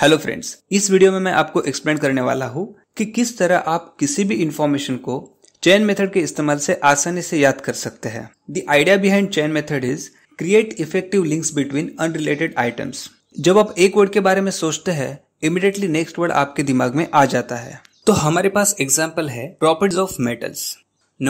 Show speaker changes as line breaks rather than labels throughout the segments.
Hello friends इस video में मैं आपको एक्सप्लेन करने वाला हूँ कि किस तरह आप किसी भी इंफॉर्मेशन को चैन मेथड के इस्तेमाल से आसानी से याद कर सकते हैं the idea behind chain method is create effective links between unrelated items जब आप एक वर्ड के बारे में सोचते हैं इमिडिएटली नेक्स्ट वर्ड आपके दिमाग में आ जाता है तो हमारे पास एग्जाम्पल है properties of metals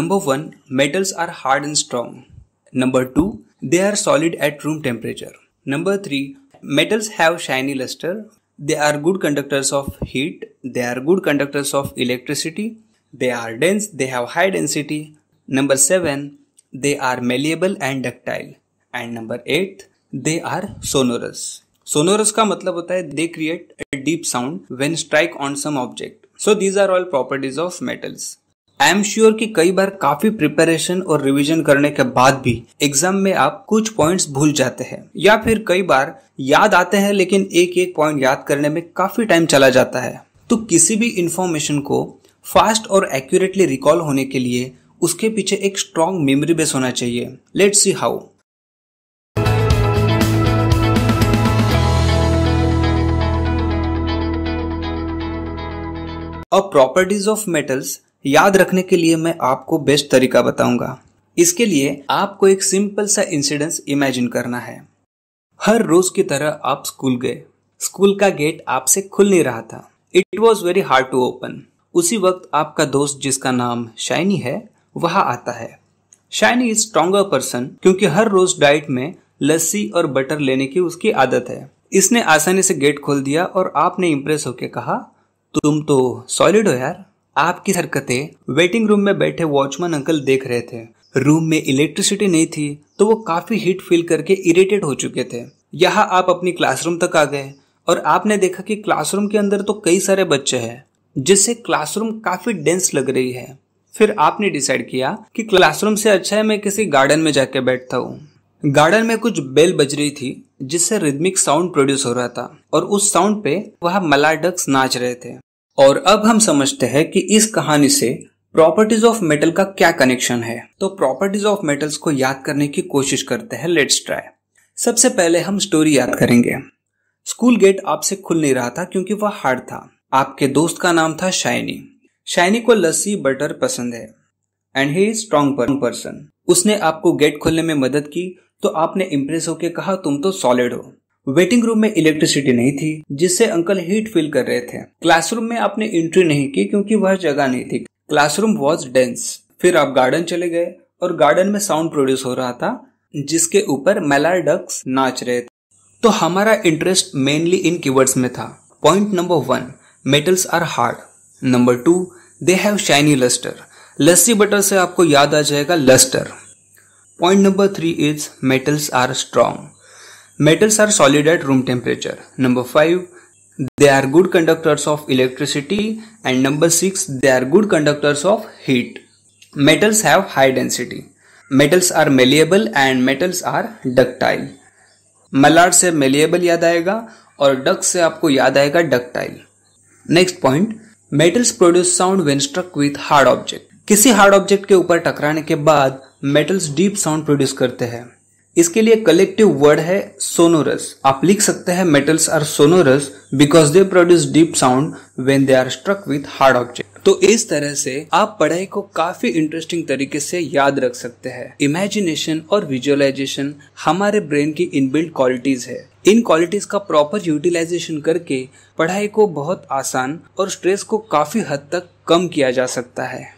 number one metals are hard and strong number two they are solid at room temperature number three metals have shiny lustre They are good conductors of heat, they are good conductors of electricity, they are dense, they have high density. Number 7. They are malleable and ductile. And number 8. They are sonorous. Sonorous ka matlab होता hai? they create a deep sound when strike on some object. So these are all properties of metals. I am sure कि कई बार काफी preparation और revision करने के बाद भी exam में आप कुछ पॉइंट्स भूल जाते हैं या फिर कई बार याद आते हैं लेकिन एक एक पॉइंट याद करने में काफी टाइम चला जाता है तो किसी भी इंफॉर्मेशन को फास्ट और एक्यूरेटली रिकॉल होने के लिए उसके पीछे एक स्ट्रॉन्ग मेमोरी बेस होना चाहिए let see how a properties of metals याद रखने के लिए मैं आपको बेस्ट तरीका बताऊंगा इसके लिए आपको एक सिंपल सा इंसिडेंस इमेजिन करना है हर रोज की तरह आप स्कूल गए स्कूल का गेट आपसे खुल नहीं रहा था it was very hard to open उसी वक्त आपका दोस्त जिसका नाम शाइनी है वह आता है शाइनी इज स्ट्रॉगर पर्सन क्योंकि हर रोज डाइट में लस्सी और बटर लेने की उसकी आदत है इसने आसानी से गेट खोल दिया और आपने इम्प्रेस होकर कहा तुम तो सॉलिड हो यार आपकी हरकतें वेटिंग रूम में बैठे वॉचमैन अंकल देख रहे थे रूम में इलेक्ट्रिसिटी नहीं थी तो वो काफी हीट फील करके इरिटेट हो चुके थे यहाँ आप अपनी क्लासरूम तक आ गए और आपने देखा कि क्लासरूम के अंदर तो कई सारे बच्चे हैं जिससे क्लासरूम काफी डेंस लग रही है फिर आपने डिसाइड किया कि क्लासरूम से अच्छा है मैं किसी गार्डन में जाके बैठता हूँ गार्डन में कुछ बेल बज रही थी जिससे रिदमिक साउंड प्रोड्यूस हो रहा था और उस साउंड पे वह मलाडक्स नाच रहे थे और अब हम समझते हैं कि इस कहानी से प्रॉपर्टीज ऑफ मेटल का क्या कनेक्शन है तो प्रॉपर्टीज ऑफ मेटल्स को याद करने की कोशिश करते हैं लेट्स ट्राई सबसे पहले हम स्टोरी याद करेंगे स्कूल गेट आपसे खुल नहीं रहा था क्योंकि वह हार्ड था आपके दोस्त का नाम था शाइनी शाइनी को लस्सी बटर पसंद है एंड ही स्ट्रॉन्ग पर्सन उसने आपको गेट खोलने में मदद की तो आपने इम्प्रेस होकर कहा तुम तो सॉलिड हो वेटिंग रूम में इलेक्ट्रिसिटी नहीं थी जिससे अंकल हीट फील कर रहे थे क्लासरूम में आपने एंट्री नहीं की क्योंकि वह जगह नहीं थी क्लासरूम वॉज डेंस फिर आप गार्डन चले गए और गार्डन में साउंड प्रोड्यूस हो रहा था जिसके ऊपर मेलार डक्स नाच रहे थे तो हमारा इंटरेस्ट मेनली इन कीवर्ड्स में था point number one metals are hard number two they have shiny lustre lassi butter से आपको याद आ जाएगा lustre point number three is metals are strong Metals are solid at room temperature. Number 5. They are good conductors of electricity. And number 6. They are good conductors of heat. Metals have high density. Metals are malleable and metals are ductile. Malad से malleable याद आएगा और duck से आपको याद आएगा ductile next point metals produce sound when struck with hard object किसी hard object के ऊपर टकराने के बाद मेटल्स डीप साउंड प्रोड्यूस करते हैं इसके लिए कलेक्टिव वर्ड है सोनोरस आप लिख सकते हैं metals are sonorous because they produce deep sound when they are struck with hard object तो इस तरह से आप पढ़ाई को काफी इंटरेस्टिंग तरीके से याद रख सकते हैं इमेजिनेशन और विजुअलाइजेशन हमारे ब्रेन की इनबिल्ट क्वालिटीज है इन क्वालिटीज का प्रॉपर यूटिलाइजेशन करके पढ़ाई को बहुत आसान और स्ट्रेस को काफी हद तक कम किया जा सकता है